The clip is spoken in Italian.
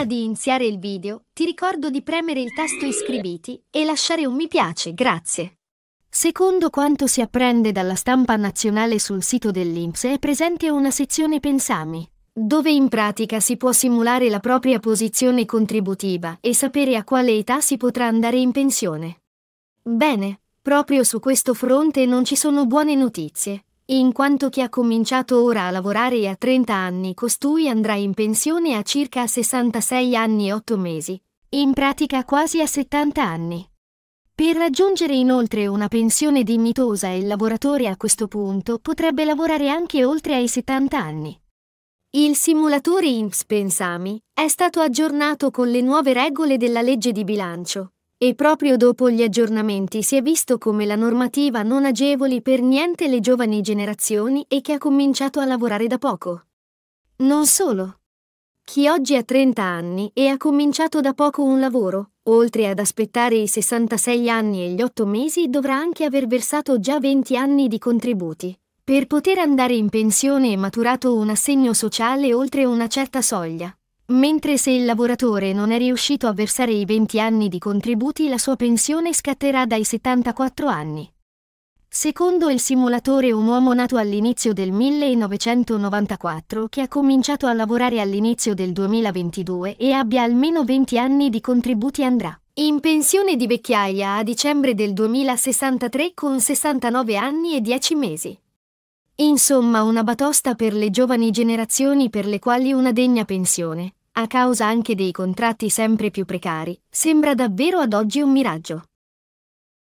Prima di iniziare il video, ti ricordo di premere il tasto iscriviti e lasciare un mi piace, grazie. Secondo quanto si apprende dalla stampa nazionale sul sito dell'Inps è presente una sezione Pensami, dove in pratica si può simulare la propria posizione contributiva e sapere a quale età si potrà andare in pensione. Bene, proprio su questo fronte non ci sono buone notizie, in quanto chi ha cominciato ora a lavorare a 30 anni costui andrà in pensione a circa 66 anni e 8 mesi, in pratica quasi a 70 anni. Per raggiungere inoltre una pensione dignitosa il lavoratore a questo punto potrebbe lavorare anche oltre ai 70 anni. Il simulatore INPS Pensami è stato aggiornato con le nuove regole della legge di bilancio, e proprio dopo gli aggiornamenti si è visto come la normativa non agevoli per niente le giovani generazioni e che ha cominciato a lavorare da poco. Non solo. Chi oggi ha 30 anni e ha cominciato da poco un lavoro, oltre ad aspettare i 66 anni e gli 8 mesi, dovrà anche aver versato già 20 anni di contributi, per poter andare in pensione e maturato un assegno sociale oltre una certa soglia. Mentre se il lavoratore non è riuscito a versare i 20 anni di contributi la sua pensione scatterà dai 74 anni. Secondo il simulatore un uomo nato all'inizio del 1994 che ha cominciato a lavorare all'inizio del 2022 e abbia almeno 20 anni di contributi andrà in pensione di vecchiaia a dicembre del 2063 con 69 anni e 10 mesi. Insomma una batosta per le giovani generazioni per le quali una degna pensione a causa anche dei contratti sempre più precari, sembra davvero ad oggi un miraggio.